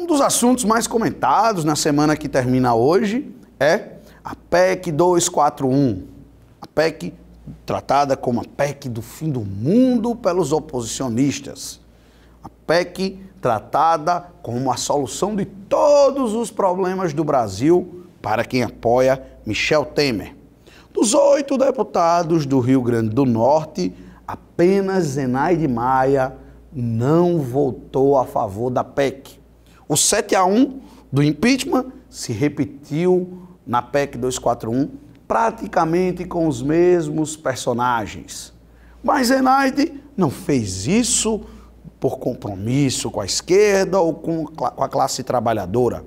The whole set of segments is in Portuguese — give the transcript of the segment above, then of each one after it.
Um dos assuntos mais comentados na semana que termina hoje é a PEC 241. A PEC tratada como a PEC do fim do mundo pelos oposicionistas. A PEC tratada como a solução de todos os problemas do Brasil para quem apoia Michel Temer. Dos oito deputados do Rio Grande do Norte, apenas Zenaide Maia não votou a favor da PEC. O 7 a 1 do impeachment se repetiu na PEC 241, praticamente com os mesmos personagens. Mas Zenaide não fez isso por compromisso com a esquerda ou com a classe trabalhadora.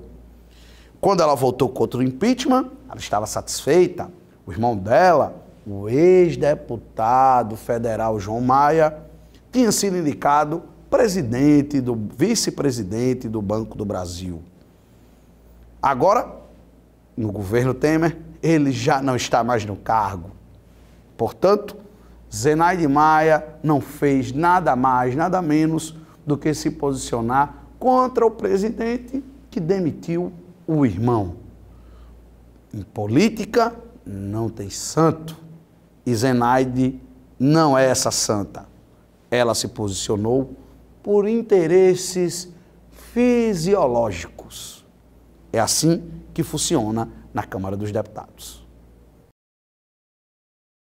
Quando ela votou contra o impeachment, ela estava satisfeita. O irmão dela, o ex-deputado federal João Maia, tinha sido indicado presidente, do vice-presidente do Banco do Brasil. Agora, no governo Temer, ele já não está mais no cargo. Portanto, Zenaide Maia não fez nada mais, nada menos do que se posicionar contra o presidente que demitiu o irmão. Em política, não tem santo. E Zenaide não é essa santa. Ela se posicionou por interesses fisiológicos. É assim que funciona na Câmara dos Deputados.